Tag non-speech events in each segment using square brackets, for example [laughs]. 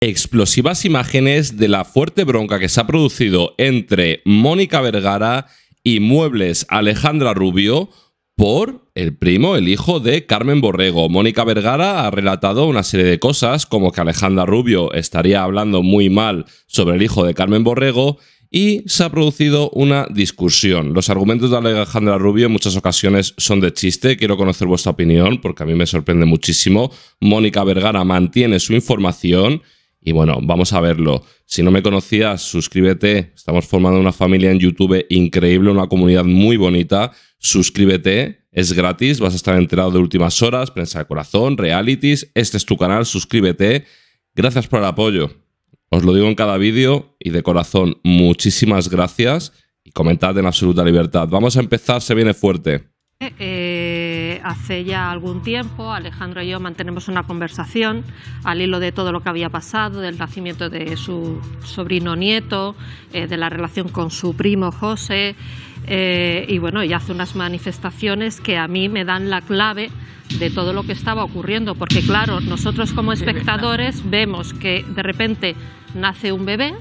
explosivas imágenes de la fuerte bronca que se ha producido entre Mónica Vergara y Muebles Alejandra Rubio por el primo, el hijo de Carmen Borrego. Mónica Vergara ha relatado una serie de cosas, como que Alejandra Rubio estaría hablando muy mal sobre el hijo de Carmen Borrego y se ha producido una discusión. Los argumentos de Alejandra Rubio en muchas ocasiones son de chiste. Quiero conocer vuestra opinión porque a mí me sorprende muchísimo. Mónica Vergara mantiene su información y bueno, vamos a verlo. Si no me conocías, suscríbete. Estamos formando una familia en YouTube increíble, una comunidad muy bonita. Suscríbete, es gratis, vas a estar enterado de últimas horas, prensa de corazón, realities. Este es tu canal, suscríbete. Gracias por el apoyo. Os lo digo en cada vídeo y de corazón, muchísimas gracias y comentad en absoluta libertad. Vamos a empezar, se viene fuerte. Eh, eh, hace ya algún tiempo Alejandro y yo mantenemos una conversación al hilo de todo lo que había pasado, del nacimiento de su sobrino nieto, eh, de la relación con su primo José. Eh, y bueno, y hace unas manifestaciones que a mí me dan la clave de todo lo que estaba ocurriendo, porque claro, nosotros como espectadores vemos que de repente nace un bebé,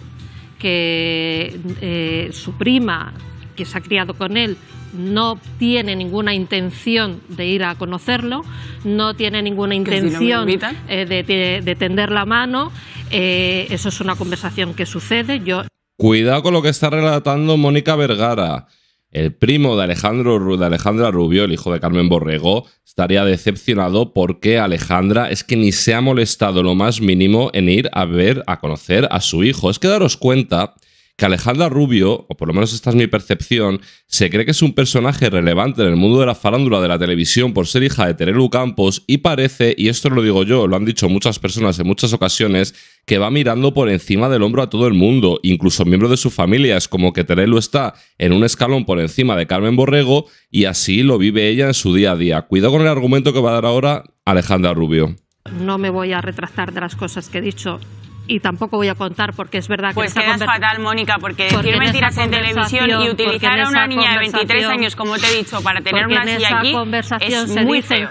que eh, su prima, que se ha criado con él, no tiene ninguna intención de ir a conocerlo, no tiene ninguna intención eh, de, tender la mano. Eh, eso es una conversación que sucede. Yo... Cuidado con lo que está relatando Mónica Vergara. El primo de, Alejandro, de Alejandra Rubio, el hijo de Carmen Borrego, estaría decepcionado porque Alejandra es que ni se ha molestado lo más mínimo en ir a ver, a conocer a su hijo. Es que daros cuenta que Alejandra Rubio, o por lo menos esta es mi percepción, se cree que es un personaje relevante en el mundo de la farándula de la televisión por ser hija de Terelu Campos y parece, y esto lo digo yo, lo han dicho muchas personas en muchas ocasiones, que va mirando por encima del hombro a todo el mundo, incluso miembros de su familia. Es como que Terelu está en un escalón por encima de Carmen Borrego y así lo vive ella en su día a día. Cuidado con el argumento que va a dar ahora Alejandra Rubio. No me voy a retrasar de las cosas que he dicho y tampoco voy a contar porque es verdad que... Pues quedas fatal, Mónica, porque, decir mentiras en, televisión y utilizar a una niña de 23 años, como te he dicho, para tener una silla conversación es muy dicen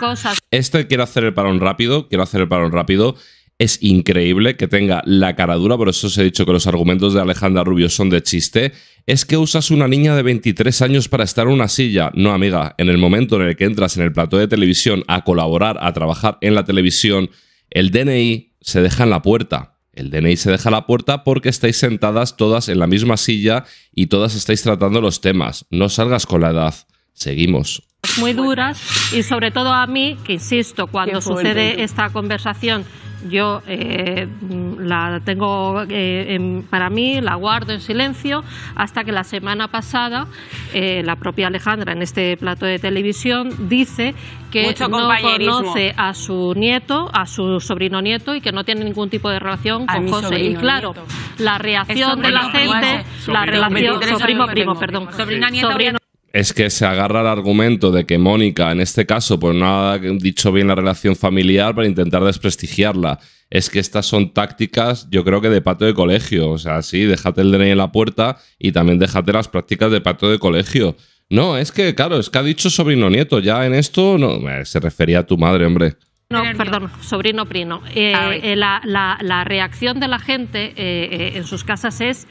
Este quiero hacer el parón rápido, quiero hacer el parón rápido. Es increíble que tenga la cara dura, por eso os he dicho que los argumentos de Alejandra Rubio son de chiste. Es que usas una niña de 23 años para estar en una silla. No, amiga, en el momento en el que entras en el plató de televisión a colaborar, a trabajar en la televisión, el DNI se deja en la puerta el DNI se deja la puerta porque estáis sentadas todas en la misma silla y todas estáis tratando los temas. No salgas con la edad. Seguimos. Muy duras y sobre todo a mí, que insisto, cuando sucede esta conversación yo eh, la tengo eh, para mí, la guardo en silencio, hasta que la semana pasada eh, la propia Alejandra en este plato de televisión dice que no conoce a su nieto, a su sobrino nieto y que no tiene ningún tipo de relación con José. y claro, la reacción de la gente, la relación, sobrino primo, perdón, sobrino Sobrino, es que se agarra el argumento de que Mónica, en este caso, pues no ha dicho bien la relación familiar para intentar desprestigiarla. Es que estas son tácticas, yo creo que de pato de colegio. O sea, sí, déjate el DNI en la puerta y también déjate las prácticas de pato de colegio. No, es que, claro, es que ha dicho sobrino nieto. Ya en esto no, se refería a tu madre, hombre. No, perdón, sobrino primo. Eh, ah, eh, la, reacción de la gente eh, en sus casas es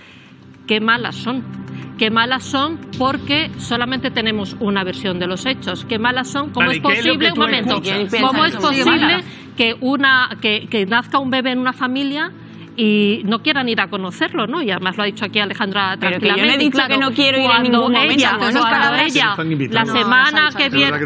qué malas son qué malas son porque solamente tenemos una versión de los hechos, Qué malas son, ¿cómo es posible, es un momento, cómo es posible que, una, que, que nazca un bebé en una familia y no quieran ir a conocerlo, ¿no? Y además lo ha dicho aquí Alejandra tranquilamente. Pero yo he dicho que no quiero ir en ningún momento. Ella, no, la semana que viene...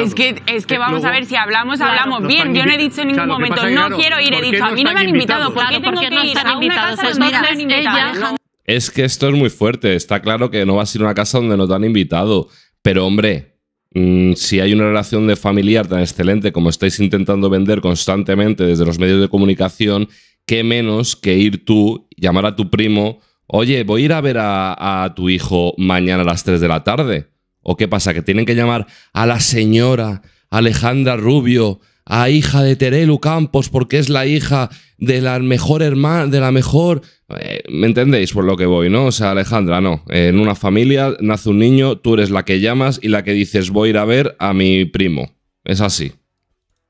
es que, es que vamos a ver, si hablamos, hablamos bien. Yo no he dicho en ningún momento, no quiero ir, he dicho, a mí no me han invitado. ¿Por qué tengo porque no ir? Están invitados. Entonces, pues ella es que esto es muy fuerte. Está claro que no va a ser una casa donde no te han invitado. Pero hombre, mm, si hay una relación de familiar tan excelente como estáis intentando vender constantemente desde los medios de comunicación, qué menos que ir tú, llamar a tu primo, oye, voy a ir a ver a, a tu hijo mañana a las 3 de la tarde. ¿O qué pasa? Que tienen que llamar a la señora Alejandra Rubio, a hija de Terelu Campos, porque es la hija de la mejor hermana, de la mejor... Eh, ¿Me entendéis por lo que voy, no? O sea, Alejandra, no. En una familia nace un niño, tú eres la que llamas y la que dices voy a ir a ver a mi primo. Es así.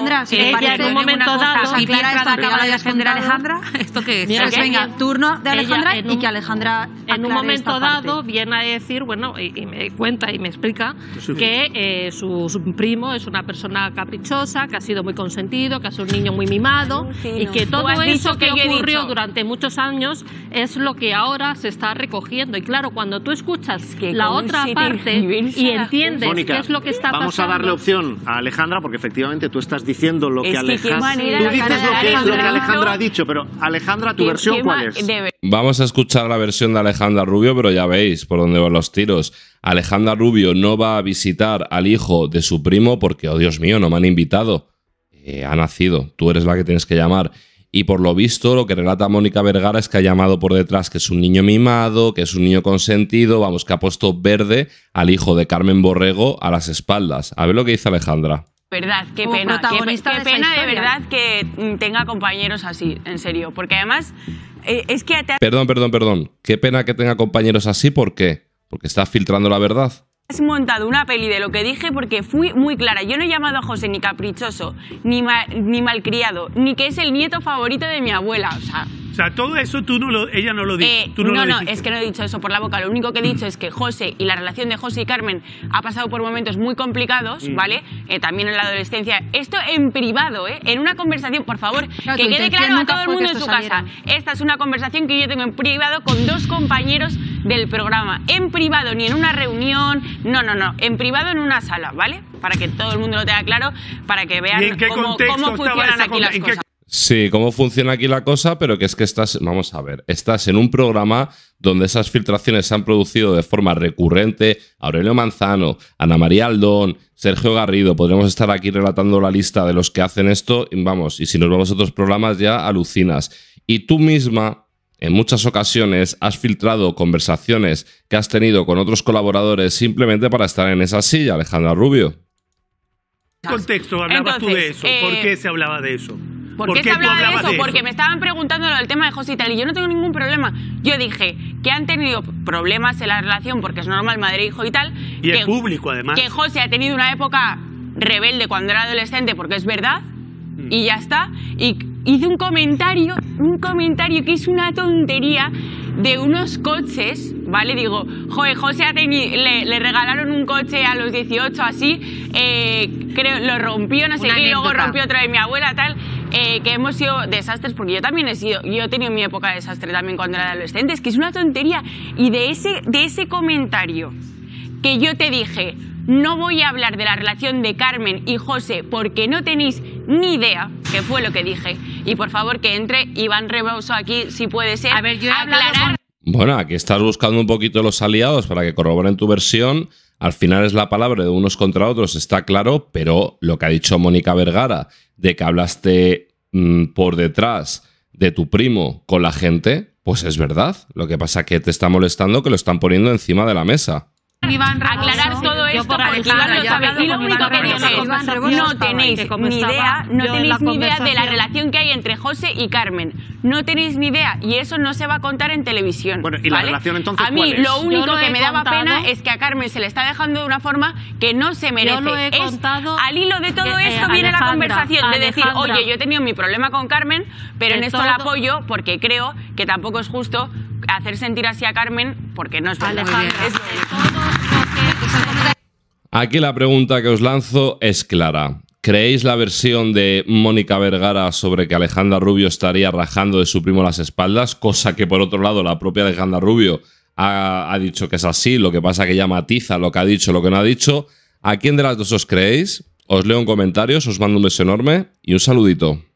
Alejandra, en un momento dado y mientras acaba de Alejandra, esto que es, venga turno de Alejandra y que Alejandra en un momento dado viene a decir, bueno, y, me cuenta y me explica que eh, su, primo es una persona caprichosa, que ha sido muy consentido, que es un niño muy mimado y que todo eso que, ocurrió durante muchos años es lo que ahora se está recogiendo y claro, cuando tú escuchas la otra parte [laughs] y entiendes qué es lo que está pasando. Vamos a darle opción a Alejandra porque efectivamente tú estás diciendo lo que Alejandra... ha dicho, pero Alejandra, ¿tu versión cuál es? Vamos a escuchar la versión de Alejandra Rubio, pero ya veis por dónde van los tiros. Alejandra Rubio no va a visitar al hijo de su primo porque, oh Dios mío, no me han invitado. Eh, ha nacido, tú eres la que tienes que llamar. Y por lo visto, lo que relata Mónica Vergara es que ha llamado por detrás que es un niño mimado, que es un niño consentido, vamos, que ha puesto verde al hijo de Carmen Borrego a las espaldas. A ver lo que dice Alejandra verdad, qué pena. Qué, pena de verdad que mm, tenga compañeros así, en serio. Porque además, eh, es que. Perdón, perdón, perdón. Qué pena que tenga compañeros así, ¿por qué? Porque está filtrando la verdad. Has montado una peli de lo que dije porque fui muy clara. Yo no he llamado a José ni caprichoso, ni, ni malcriado, ni que es el nieto favorito de mi abuela. O sea, o sea, todo eso tú no lo, ella no lo dijo. Eh, no, no, es que no he dicho eso por la boca. Lo único que he dicho es que José y la relación de José y Carmen ha pasado por momentos muy complicados, mm. ¿vale? Eh, también en la adolescencia. Esto en privado, ¿eh? En una conversación, por favor, que quede claro a todo el mundo en su casa. Esta es una conversación que yo tengo en privado con dos compañeros del programa en privado ni en una reunión, no, no, no, en privado en una sala, ¿vale? Para que todo el mundo lo tenga claro, para que vean cómo, funcionan aquí las cosas. Sí, cómo funciona aquí la cosa, pero que es que estás, vamos a ver, estás en un programa donde esas filtraciones se han producido de forma recurrente. Aurelio Manzano, Ana María Aldón, Sergio Garrido, podríamos estar aquí relatando la lista de los que hacen esto, vamos, y si nos vamos a otros programas ya alucinas. Y tú misma en muchas ocasiones has filtrado conversaciones que has tenido con otros colaboradores simplemente para estar en esa silla, Alejandra Rubio. ¿Qué contexto hablabas tú de eso? ¿Por eh, qué se hablaba de eso? ¿Por, qué, se hablaba de eso? Porque me estaban preguntando lo del tema de José y tal, y yo no tengo ningún problema. Yo dije que han tenido problemas en la relación, porque es normal e hijo y tal. Y el público, además. Que José ha tenido una época rebelde cuando era adolescente, porque es verdad, y ya está. Y hice un comentario, un comentario que es una tontería de unos coches, ¿vale? Digo, José le, regalaron un coche a los 18 así, eh, creo, lo rompió, no sé qué, y luego rompió otra vez mi abuela, tal. Eh, que hemos sido desastres, porque yo también he sido, yo he tenido mi época de desastre también cuando era adolescente, es que es una tontería. Y de ese, de ese comentario que yo te dije, no voy a hablar de la relación de Carmen y José porque no tenéis ni idea qué fue lo que dije. Y por favor que entre Iván Reboso aquí, si puede ser, a ver, yo aclarar. Bueno, aquí estás buscando un poquito los aliados para que corroboren tu versión. Al final es la palabra de unos contra otros, está claro, pero lo que ha dicho Mónica Vergara, de que hablaste mm, por detrás de tu primo con la gente, pues es verdad. Lo que pasa es que te está molestando que lo están poniendo encima de la mesa aclarar todo esto porque lo Y lo único que es, no tenéis ni idea, no tenéis ni idea de la relación que hay entre José y Carmen. No tenéis ni idea y eso no se va a contar en televisión. Bueno, ¿y la relación entonces A mí lo único que me daba pena es que a Carmen se le está dejando de una forma que no se merece. al hilo de todo eh, eh, esto viene la conversación de decir, oye, yo he tenido mi problema con Carmen, pero en esto la apoyo porque creo que tampoco es justo hacer sentir así a Carmen porque no es verdad. Aquí la pregunta que os lanzo es clara. ¿Creéis la versión de Mónica Vergara sobre que Alejandra Rubio estaría rajando de su primo las espaldas? Cosa que por otro lado la propia Alejandra Rubio ha, dicho que es así, lo que pasa que ya matiza lo que ha dicho, lo que no ha dicho. ¿A quién de las dos os creéis? Os leo en comentarios, os mando un beso enorme y un saludito.